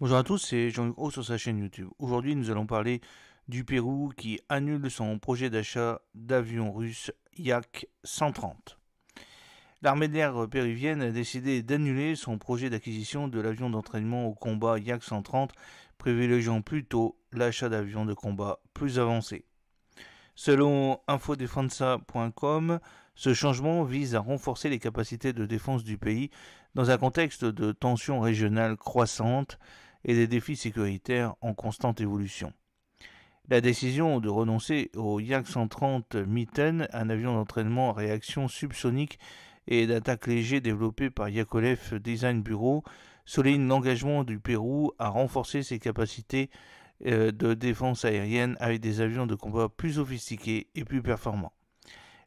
Bonjour à tous, c'est Jean-Luc sur sa chaîne YouTube. Aujourd'hui, nous allons parler du Pérou qui annule son projet d'achat d'avion russe Yak-130. L'armée l'air péruvienne a décidé d'annuler son projet d'acquisition de l'avion d'entraînement au combat Yak-130, privilégiant plutôt l'achat d'avions de combat plus avancés. Selon infodefensa.com, ce changement vise à renforcer les capacités de défense du pays dans un contexte de tensions régionales croissantes et des défis sécuritaires en constante évolution. La décision de renoncer au Yak 130 Mitten, un avion d'entraînement à réaction subsonique et d'attaque léger développé par Yakolev Design Bureau, souligne l'engagement du Pérou à renforcer ses capacités euh, de défense aérienne avec des avions de combat plus sophistiqués et plus performants.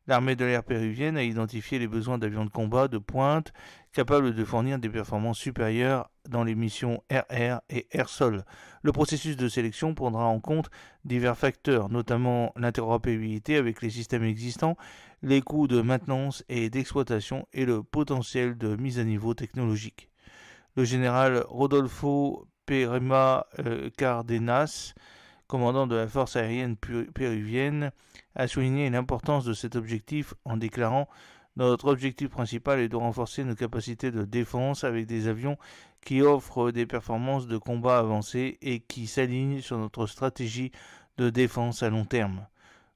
L'armée de l'air péruvienne a identifié les besoins d'avions de combat de pointe capables de fournir des performances supérieures dans les missions RR et Air-Sol. Le processus de sélection prendra en compte divers facteurs, notamment l'interopérabilité avec les systèmes existants, les coûts de maintenance et d'exploitation et le potentiel de mise à niveau technologique. Le général Rodolfo Perema euh, Cardenas commandant de la force aérienne péruvienne, a souligné l'importance de cet objectif en déclarant Notre objectif principal est de renforcer nos capacités de défense avec des avions qui offrent des performances de combat avancées et qui s'alignent sur notre stratégie de défense à long terme.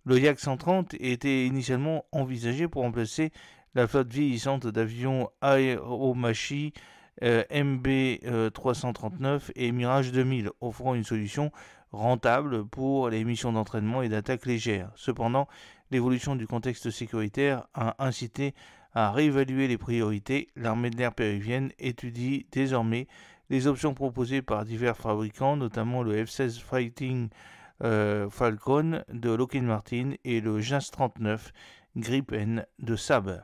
Le Yak 130 était initialement envisagé pour remplacer la flotte vieillissante d'avions Aeromachi euh, MB339 euh, et Mirage 2000, offrant une solution rentable pour les missions d'entraînement et d'attaque légère. Cependant, l'évolution du contexte sécuritaire a incité à réévaluer les priorités. L'armée de l'air péruvienne étudie désormais les options proposées par divers fabricants, notamment le F-16 Fighting euh, Falcon de Lockheed Martin et le JAS-39 Gripen de Saab.